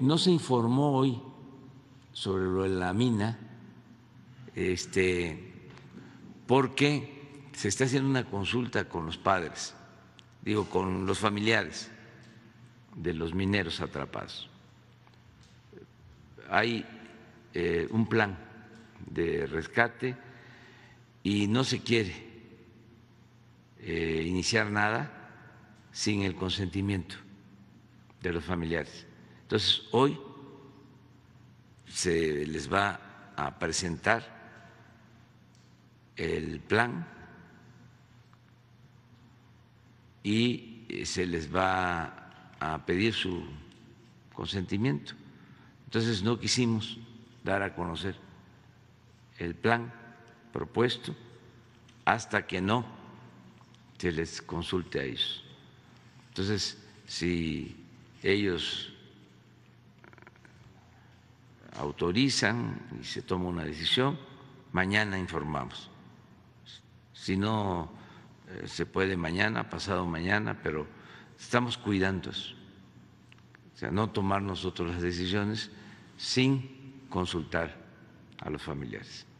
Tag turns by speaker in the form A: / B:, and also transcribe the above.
A: No se informó hoy sobre lo de la mina, este, porque se está haciendo una consulta con los padres, digo, con los familiares de los mineros atrapados. Hay eh, un plan de rescate y no se quiere eh, iniciar nada sin el consentimiento de los familiares. Entonces, hoy se les va a presentar el plan y eh, se les va a pedir su consentimiento. Entonces no quisimos dar a conocer el plan propuesto hasta que no se les consulte a ellos. Entonces, si ellos autorizan y se toma una decisión, mañana informamos. Si no eh, se puede mañana, pasado mañana, pero estamos cuidando O sea, no tomar nosotros las decisiones sin consultar a los familiares.